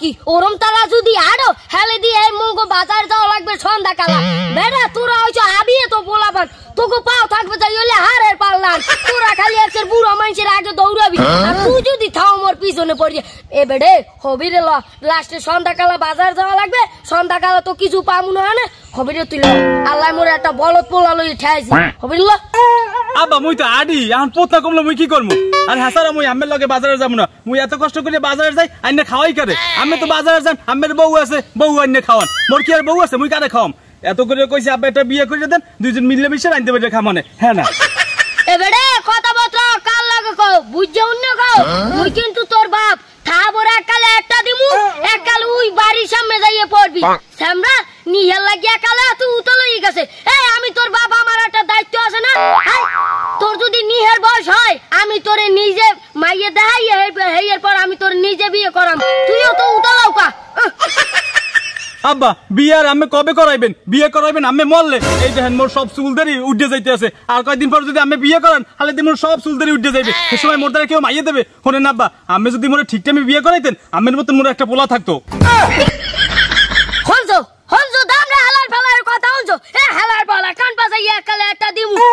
কি ওরম তারা যদি আরো হেলে দিয়ে এই মঙ্গো বাজার যাওয়া লাগবে সন্ধ্যা কালা বেড়া তোরা ওই যে হাবিয়ে তো পোলাপান তোকে পাও থাকবে তাই হলে হারের পারলাম তোরা খালি একসের বুড়ো মানুষের আগে দৌড়াবি হ্যাঁ? আর তুই যদি থাও মোর পিছনে পড়ি এ বেড়ে হবি রে লাস্টে কালা বাজার যাওয়া লাগবে সন্ধ্যা কালা তো কিছু পামু না হবি রে তুই আল্লাহ মোর একটা বলদ পোলা লই ঠাইছি হ্যাঁ। হবি ল আব্বা মুই তো আডি এখন পোতনা কমলো মুই কি করবো আর হ্যাঁ স্যার মুই আমের লগে বাজারে যাবো না মুই এত কষ্ট করে বাজারে যাই আইনে খাওয়াই করে আমি তো বাজারে যান আমের বউ আছে বউ আইনে খাওয়ান মোর কি আর বউ আছে মুই কারে খাওয়াম এত করে কইছি আব্বা এটা বিয়ে করে দেন দুইজন মিলে মিশে আনতে পারে খামানে হ্যাঁ না এবারে কথাবার্তা কাল লাগে কও বুঝছো অন্য কও মুই কিন্তু তোর বাপ থাবর একালে একটা দিমু একাল উই বাড়ির সামনে যাইয়ে পড়বি স্যামরা নিহেল লাগিয়া কালে তুই উতলই গেছে এই আমি তোর বাবা আমার একটা দায়িত্ব আছে না তোর যদি নিহের বয়স হয় আমি তোরে নিজে মাইয়ে দেখাই হেয়ের পর আমি তোর নিজে বিয়ে করাম তুইও তো উতলাও কা আব্বা বিয়ার আমি কবে করাইবেন বিয়ে করাইবেন আমি মরলে এই দেখেন মোর সব উঠে যাইতে আছে আর পর যদি আমি বিয়ে করেন তাহলে মোর সব উঠে যাইবে সে সময় মোর দ্বারা কেউ মাইয়ে দেবে আব্বা আমি যদি মোরে ঠিক টাইমে বিয়ে করাইতেন আমের মতন মোর একটা পোলা থাকতো হনজো দামরা হালার ফালার কথা এ হালার কান পাশে কালে একটা দিমু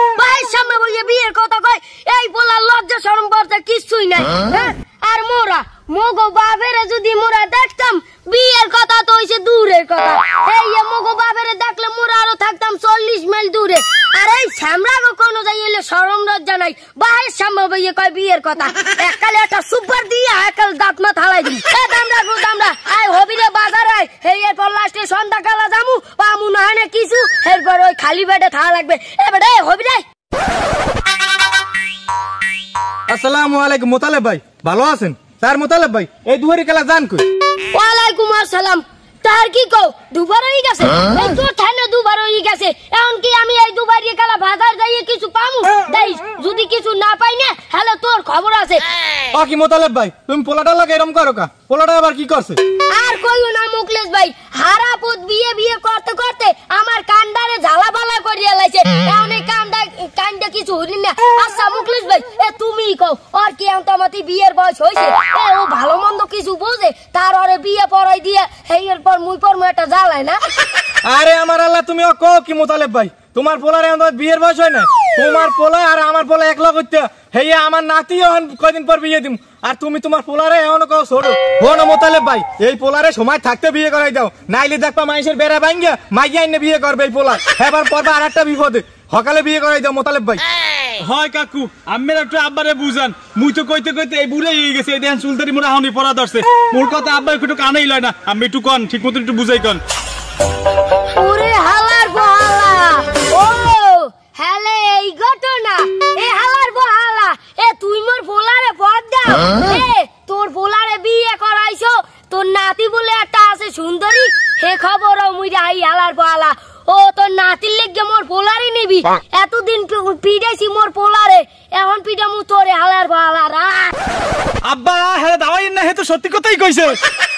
সামনে বইয়ে বিয়ের কথা কয় এই বলা লজ্জা শরম বলতে কিছুই নাই হ্যাঁ? হ্যাঁ? আর মোরা মগো বাবেরে যদি মোরা দেখতাম বিয়ের কথা তো হইছে দূরের কথা এই মগো বাবেরে দেখলে মোরা আরো থাকতাম চল্লিশ মাইল দূরে আর এই শ্যামরাগো কোনো যাই এলে শরম লজ্জা নাই বাহের সামনে বইয়ে কয় বিয়ের কথা এককালে একটা সুপার দিয়ে একাল দাঁত মা থালাই দিই দামরা গো দামরা আয় হবি রে বাজার আয় এই এরপর লাস্টে সন্ধ্যাকালা জামু পামু না কিছু এরপর ওই খালি বেটে থাকা লাগবে এবার হবি রে আসসালামু আলাইকুম মোতালেব ভাই ভালো আছেন স্যার মোতালেব ভাই এই দুহারি খেলা জান কই ওয়ালাইকুম আসসালাম তার কি কও দুবার হই গেছে হ্যাঁ? এই তো ঠানে দুবার হই গেছে এখন কি আমি এই দুবার খেলা বাজার যাইয়ে কিছু পামু হ্যাঁ। দেই যদি কিছু না পাই না তাহলে তোর খবর আছে ও কি মোতালেব ভাই তুমি পোলাটা লাগে এরকম করো কা পোলাটা আবার কি করছে আর কইও না মুকলেশ না আচ্ছা মুকলেশ এ তুমি কও আর কি বিয়ের বয়স হইছে এ ও ভালো মন্দ কিছু বোঝে তার বিয়ে পড়াই দিয়ে পর মুই পর না আরে আমার আল্লাহ তুমি কও কি ভাই তোমার পোলার বিয়ের বয়স হয় না তোমার পোলা আর আমার পোলা একলা করতে আমার নাতি এখন কদিন পর বিয়ে দিম আর তুমি তোমার পোলারে এমন কও ছোড়ো মোতালেব ভাই এই পোলারে সময় থাকতে বিয়ে করাই দাও নাইলে দেখবা মানুষের বেড়া ভাঙ্গিয়া মাইয়া আইনে বিয়ে করবে এই পোলার এবার পরবা আর একটা বিপদে সকালে বিয়ে করাই দাও মোতালেব ভাই হয় কাকু আম্মের একটু আব্বারে বুঝান মুই তো কইতে কইতে এই বুড়ে হয়ে গেছে এই দেন চুলতারি মোরা হাউনি পড়া ধরছে মোর কথা আব্বা একটু কানেই লয় না আমি একটু কন ঠিক মতো একটু বুঝাই কন ওরে হালার বহালা ও হালে এই ঘটনা এ হালার বহালা এ তুই মোর ফোলারে পথ দাও হ্যাঁ? এ তোর ফোলারে বিয়ে করাইছো তোর নাতি বলে একটা আছে সুন্দরী হে খবর মুই রাই হালার বহালা নাতির লেগে মোর পোলারই নিবি এতদিন পিডাইছি মোর পোলারে এখন পিডা মু তোরে হালার ভালার আব্বা হ্যাঁ দাওয়াই না হে তো সত্যি কথাই কইছে